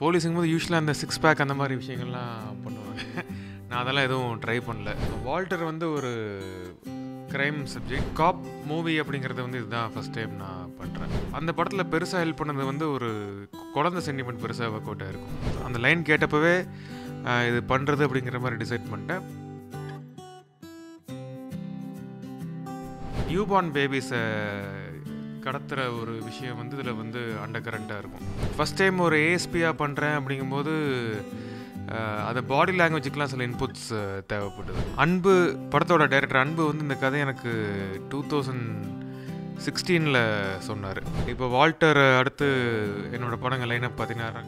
போலீஸுங்க போது யூஸ்வலாக அந்த சிக்ஸ் பேக் அந்த மாதிரி விஷயங்கள்லாம் பண்ணுவாங்க நான் அதெல்லாம் எதுவும் ட்ரை பண்ணல வால்டர் வந்து ஒரு க்ரைம் சப்ஜெக்ட் காப் மூவி அப்படிங்கிறது வந்து இதுதான் ஃபஸ்ட் டைம் நான் பண்ணுறேன் அந்த படத்தில் பெருசாக ஹெல்ப் பண்ணது வந்து ஒரு குழந்த சென்டிமெண்ட் பெருசாக ஒர்க் அவுட்டாக இருக்கும் அந்த லைன் கேட்டப்பவே இது பண்ணுறது அப்படிங்கிற மாதிரி டிசைட் பண்ணிட்டேன் நியூபார்ன் பேபிஸை கடத்துகிற ஒரு விஷயம் வந்து இதில் வந்து அண்டர் கரண்ட்டாக இருக்கும் ஃபஸ்ட் டைம் ஒரு ஏஎஸ்பியாக பண்ணுறேன் அப்படிங்கும்போது அதை பாடி லாங்குவேஜுக்கெலாம் சில இன்புட்ஸ் தேவைப்படுது அன்பு படத்தோட டைரக்டர் அன்பு வந்து இந்த கதை எனக்கு டூ தௌசண்ட் சிக்ஸ்டீனில் சொன்னார் இப்போ வால்டர் அடுத்து என்னோடய படங்கள் லைனப் பதினாறு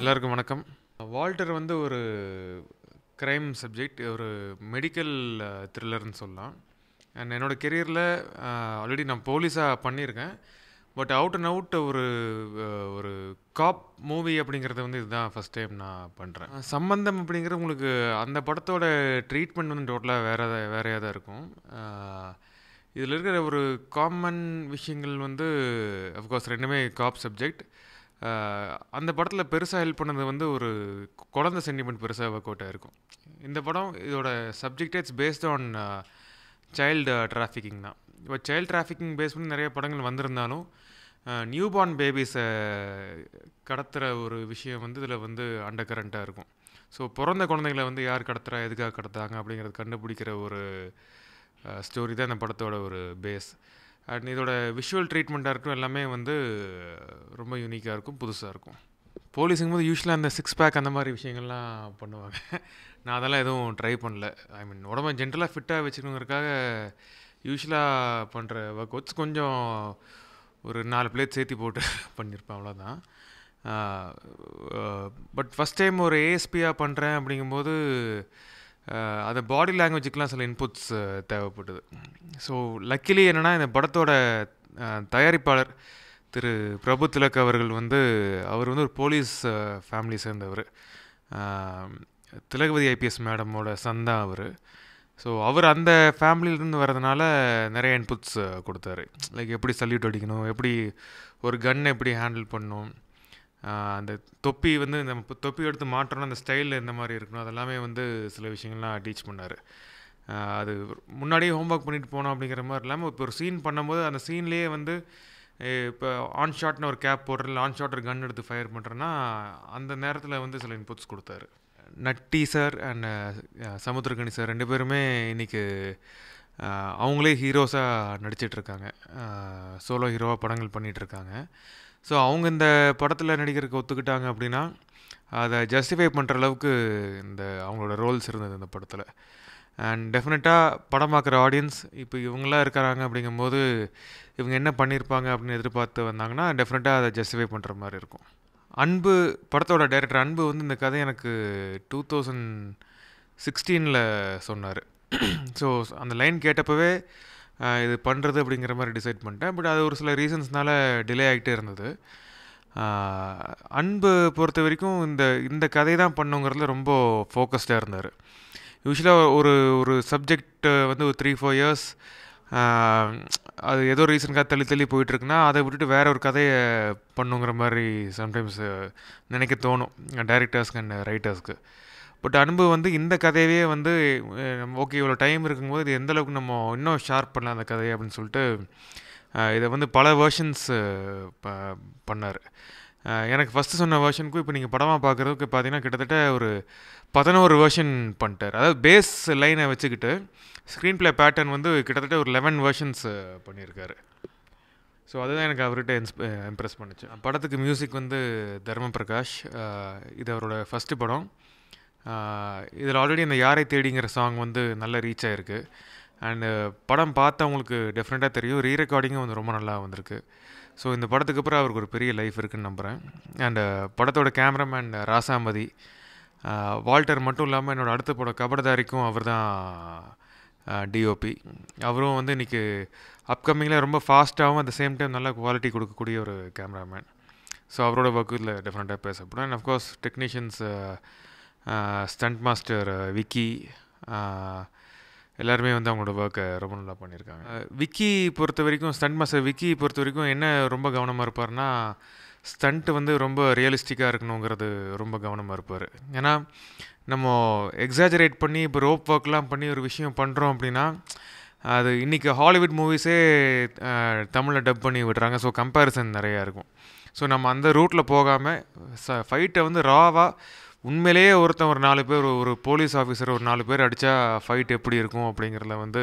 எல்லாருக்கும் வணக்கம் வால்டர் வந்து ஒரு க்ரைம் சப்ஜெக்ட் ஒரு மெடிக்கல் த்ரில்லர்னு சொல்லலாம் அண்ட் என்னோடய கெரியரில் ஆல்ரெடி நான் போலீஸாக பண்ணியிருக்கேன் பட் அவுட் அண்ட் அவுட் ஒரு ஒரு காப் மூவி அப்படிங்கிறது வந்து இதுதான் ஃபஸ்ட் டைம் நான் பண்ணுறேன் சம்பந்தம் அப்படிங்கிறது உங்களுக்கு அந்த படத்தோட ட்ரீட்மெண்ட் வந்து டோட்டலாக வேறு வேறையாக தான் இருக்கும் இதில் இருக்கிற ஒரு காமன் விஷயங்கள் வந்து அஃப்கோர்ஸ் ரெண்டுமே காப் சப்ஜெக்ட் அந்த படத்தில் பெருசாக ஹெல்ப் பண்ணது வந்து ஒரு குழந்த சென்டிமெண்ட் பெருசாக ஒர்க் அவுட்டாக இருக்கும் இந்த படம் இதோட சப்ஜெக்டே it's based on child trafficking தான் இப்போ சைல்டு டிராஃபிக்கிங் பேஸ் பண்ணி நிறைய படங்கள் வந்திருந்தாலும் நியூ பார்ன் பேபிஸை கடத்துகிற ஒரு விஷயம் வந்து இதில் வந்து அண்டர் கரண்ட்டாக இருக்கும் ஸோ பிறந்த குழந்தைங்களை வந்து யார் கடத்துறா எதுக்காக கடத்துறாங்க அப்படிங்கிறது கண்டுபிடிக்கிற ஒரு ஸ்டோரி தான் இந்த படத்தோட ஒரு பேஸ் அண்ட் இதோட விஷுவல் ட்ரீட்மெண்ட்டாக இருக்கட்டும் எல்லாமே வந்து ரொம்ப யூனிக்காக இருக்கும் புதுசாக இருக்கும் போலீஸுங்கும் போது யூஸ்வலாக அந்த சிக்ஸ் பேக் அந்த மாதிரி விஷயங்கள்லாம் பண்ணுவாங்க நான் அதெல்லாம் எதுவும் ட்ரை பண்ணல ஐ மீன் உடம்ப ஜென்ரலாக ஃபிட்டாக வச்சுக்கணுங்கிறக்காக யூஸ்வலாக பண்ணுற ஒர்க் அவுட்ஸ் கொஞ்சம் ஒரு நாலு பிளேட் சேர்த்தி போட்டு பண்ணியிருப்பேன் அவ்வளோதான் பட் ஃபஸ்ட் டைம் ஒரு ஏஎஸ்பியாக பண்ணுறேன் அப்படிங்கும்போது அந்த பாடி லாங்குவேஜுக்கெலாம் சில இன்புட்ஸ் தேவைப்பட்டது ஸோ லக்கிலி என்னென்னா இந்த படத்தோட தயாரிப்பாளர் திரு பிரபு திலக் அவர்கள் வந்து அவர் வந்து ஒரு போலீஸ் ஃபேமிலி சேர்ந்தவர் திலகவதி ஐபிஎஸ் மேடமோட சந்தா அவர் ஸோ அவர் அந்த ஃபேமிலியிலேருந்து வரதுனால நிறைய இன்புட்ஸ் கொடுத்தாரு லைக் எப்படி சல்யூட் அடிக்கணும் எப்படி ஒரு கன் எப்படி ஹேண்டில் பண்ணணும் அந்த தொப்பி வந்து இந்த தொப்பி எடுத்து மாற்றணும் அந்த ஸ்டைலில் எந்த மாதிரி இருக்கணும் அதெல்லாமே வந்து சில விஷயங்கள்லாம் டீச் பண்ணார் அது முன்னாடியே ஹோம்ஒர்க் பண்ணிட்டு போனோம் அப்படிங்கிற மாதிரி இல்லாமல் இப்போ ஒரு சீன் பண்ணும்போது அந்த சீன்லேயே வந்து இப்போ ஆன் ஷாட்னு ஒரு கேப் போடுற இல்லை ஆன் ஷாட் ஒரு கன் எடுத்து ஃபயர் பண்ணுறேன்னா அந்த நேரத்தில் வந்து சில இன்புட்ஸ் கொடுத்தாரு Natty sir and Samuthirakani sir ரெண்டு பேருமே இன்றைக்கி அவங்களே ஹீரோஸாக நடிச்சிட்ருக்காங்க சோலோ ஹீரோவாக படங்கள் பண்ணிகிட்ருக்காங்க ஸோ அவங்க இந்த படத்தில் நடிக்கிறதுக்கு ஒத்துக்கிட்டாங்க அப்படின்னா அதை ஜஸ்டிஃபை பண்ணுற அளவுக்கு இந்த அவங்களோட ரோல்ஸ் இருந்தது இந்த படத்தில் அண்ட் டெஃபினட்டாக படம் பார்க்குற ஆடியன்ஸ் இப்போ இவங்களாம் இருக்கிறாங்க அப்படிங்கும்போது இவங்க என்ன பண்ணியிருப்பாங்க அப்படின்னு எதிர்பார்த்து வந்தாங்கன்னா டெஃபினட்டாக அதை ஜஸ்டிஃபை பண்ணுற மாதிரி இருக்கும் அன்பு படத்தோட டைரக்டர் அன்பு வந்து இந்த கதை எனக்கு டூ தௌசண்ட் சிக்ஸ்டீனில் சொன்னார் ஸோ அந்த லைன் கேட்டப்பவே இது பண்ணுறது அப்படிங்கிற மாதிரி டிசைட் பண்ணிட்டேன் பட் அது ஒரு சில ரீசன்ஸ்னால் டிலே ஆகிட்டே இருந்தது அன்பு பொறுத்த வரைக்கும் இந்த இந்த கதை தான் பண்ணுங்கிறதுல ரொம்ப ஃபோக்கஸ்டாக இருந்தார் யூஸ்வலாக ஒரு ஒரு சப்ஜெக்ட் வந்து ஒரு த்ரீ ஃபோர் இயர்ஸ் அது ஏதோ ரீசன்காக தள்ளி தள்ளி போயிட்டுருக்குன்னா அதை விட்டுட்டு வேறு ஒரு கதையை பண்ணுங்கிற மாதிரி சம்டைம்ஸ் நினைக்க தோணும் டேரக்டர்ஸ்க்கு அண்ட் ரைட்டர்ஸ்க்கு பட் அன்பு வந்து இந்த கதையவே வந்து ஓகே இவ்வளோ டைம் இருக்கும்போது இது எந்தளவுக்கு நம்ம இன்னும் ஷார்ப் பண்ணலாம் அந்த கதையை அப்படின்னு சொல்லிட்டு இதை வந்து பல வேர்ஷன்ஸ் ப பண்ணார் எனக்கு ஃபஸ்ட்டு சொன்ன வேர்ஷனுக்கும் இப்போ நீங்கள் படமாக பார்க்குறதுக்கு பார்த்தீங்கன்னா கிட்டத்தட்ட ஒரு பதினோரு வேர்ஷன் பண்ணிட்டார் அதாவது பேஸ் லைனை வச்சுக்கிட்டு ஸ்க்ரீன் ப்ளே பேட்டர்ன் வந்து கிட்டத்தட்ட ஒரு லெவன் வேர்ஷன்ஸ் பண்ணியிருக்காரு ஸோ அதுதான் எனக்கு அவர்கிட்ட இன்ஸ்ப இம்ப்ரெஸ் பண்ணுச்சு படத்துக்கு மியூசிக் வந்து தர்ம பிரகாஷ் இது அவரோட ஃபஸ்ட்டு படம் இதில் ஆல்ரெடி இந்த யாரை தேடிங்கிற சாங் வந்து நல்ல ரீச் ஆகிருக்கு அண்டு படம் பார்த்தவங்களுக்கு டெஃப்ரெண்ட்டாக தெரியும் ரீ ரெக்கார்டிங்கும் வந்து ரொம்ப நல்லா வந்திருக்கு ஸோ இந்த படத்துக்கு அப்புறம் அவருக்கு ஒரு பெரிய லைஃப் இருக்குன்னு நம்புகிறேன் அண்டு படத்தோட கேமராமேன் ராசாமதி வால்டர் மட்டும் இல்லாமல் என்னோடய அடுத்த படம் கபடதாரிக்கும் அவர் தான் டிஓபி அவரும் வந்து இன்றைக்கி அப்கமிங்கில் ரொம்ப ஃபாஸ்ட்டாகவும் அட் த சேம் டைம் நல்லா குவாலிட்டி கொடுக்கக்கூடிய ஒரு கேமராமேன் ஸோ அவரோட ஒர்க்கு இதில் டெஃபினட்டாக பேசப்படும் and of course technicians stunt master Vicky எல்லாருமே வந்து அவங்களோட ஒர்க்கை ரொம்ப நல்லா பண்ணியிருக்காங்க விக்கி பொறுத்த வரைக்கும் ஸ்டண்ட் மாஸ்டர் விக்கி பொறுத்த வரைக்கும் என்ன ரொம்ப கவனமாக இருப்பார்னா ஸ்டண்ட்டு வந்து ரொம்ப ரியலிஸ்டிக்காக இருக்கணுங்கிறது ரொம்ப கவனமாக இருப்பார் ஏன்னா நம்ம எக்ஸாஜரேட் பண்ணி இப்போ ரோப் ஒர்க்லாம் பண்ணி ஒரு விஷயம் பண்ணுறோம் அப்படின்னா அது இன்றைக்கி ஹாலிவுட் மூவிஸே தமிழில் டப் பண்ணி விடுறாங்க ஸோ கம்பேரிசன் நிறையா இருக்கும் ஸோ நம்ம அந்த ரூட்டில் போகாமல் ச ஃபைட்டை வந்து ராவாக உண்மையிலேயே ஒருத்தன் ஒரு நாலு பேர் ஒரு போலீஸ் ஆஃபீஸர் ஒரு நாலு பேர் அடித்தா ஃபைட் எப்படி இருக்கும் அப்படிங்கிறத வந்து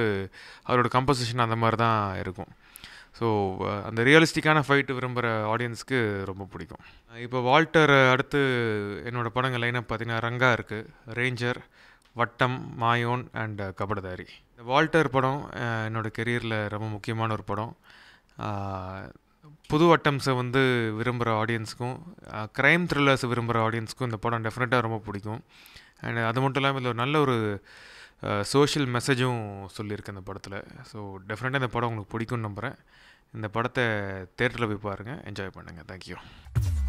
அவரோட கம்போசிஷன் அந்த மாதிரி தான் இருக்கும் ஸோ அந்த ரியலிஸ்டிக்கான ஃபைட்டு விரும்புகிற ஆடியன்ஸ்க்கு ரொம்ப பிடிக்கும் இப்போ வால்டர் அடுத்து என்னோடய படங்கள் லைனப் பார்த்திங்கன்னா ரங்கா இருக்குது ரேஞ்சர் வட்டம் மாயோன் அண்ட் கபடதாரி இந்த வால்டர் படம் என்னோடய கெரியரில் ரொம்ப முக்கியமான ஒரு படம் புது அட்டம்ஸை வந்து விரும்புகிற ஆடியன்ஸுக்கும் க்ரைம் த்ரில்லர்ஸ் விரும்புகிற ஆடியன்ஸுக்கும் இந்த படம் டெஃபினட்டாக ரொம்ப பிடிக்கும் அண்ட் அது மட்டும் இல்லாமல் இதில் ஒரு நல்ல ஒரு சோஷியல் மெசேஜும் சொல்லியிருக்கு இந்த படத்தில் ஸோ டெஃபினட்டாக இந்த படம் உங்களுக்கு பிடிக்கும்னு நம்புகிறேன் இந்த படத்தை தேட்டரில் போய் பாருங்கள் என்ஜாய் பண்ணுங்கள் தேங்க்யூ